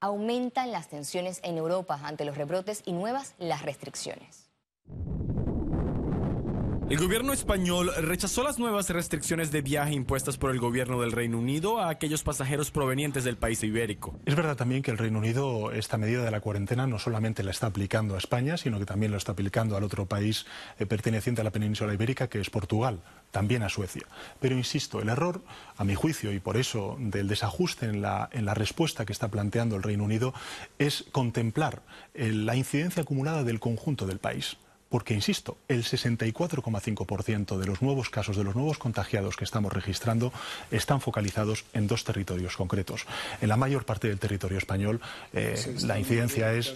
aumentan las tensiones en Europa ante los rebrotes y nuevas las restricciones. El gobierno español rechazó las nuevas restricciones de viaje impuestas por el gobierno del Reino Unido a aquellos pasajeros provenientes del país ibérico. Es verdad también que el Reino Unido esta medida de la cuarentena no solamente la está aplicando a España, sino que también lo está aplicando al otro país eh, perteneciente a la península ibérica, que es Portugal, también a Suecia. Pero insisto, el error, a mi juicio, y por eso del desajuste en la, respuesta que está planteando el Reino Unido, es contemplar eh, la incidencia acumulada del conjunto del país. Porque, insisto, el 64,5% de los nuevos casos, de los nuevos contagiados que estamos registrando, están focalizados en dos territorios concretos. En la mayor parte del territorio español, la incidencia es,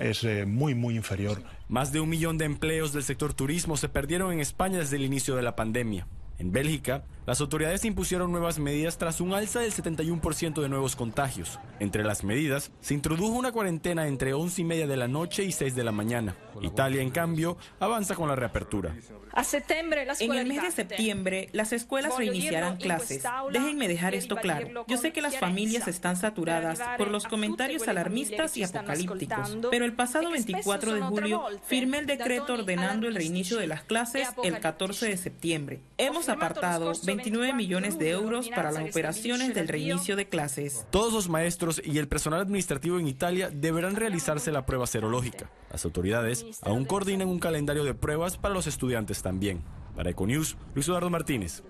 es muy, muy inferior. Más de un millón de empleos del sector turismo se perdieron en España desde el inicio de la pandemia. En Bélgica, las autoridades impusieron nuevas medidas tras un alza del 71% de nuevos contagios. Entre las medidas, se introdujo una cuarentena entre 11 y media de la noche y 6 de la mañana. Italia, en cambio, avanza con la reapertura. En el mes de septiembre, las escuelas reiniciarán clases. Déjenme dejar esto claro. Yo sé que las familias están saturadas por los comentarios alarmistas y apocalípticos, pero el pasado 24 de julio firmé el decreto ordenando el reinicio de las clases el 14 de septiembre. Hemos apartado 29 millones de euros para las operaciones del reinicio de clases. Todos los maestros y el personal administrativo en Italia deberán realizarse la prueba serológica. Las autoridades aún coordinan un calendario de pruebas para los estudiantes también. Para Econews, Luis Eduardo Martínez,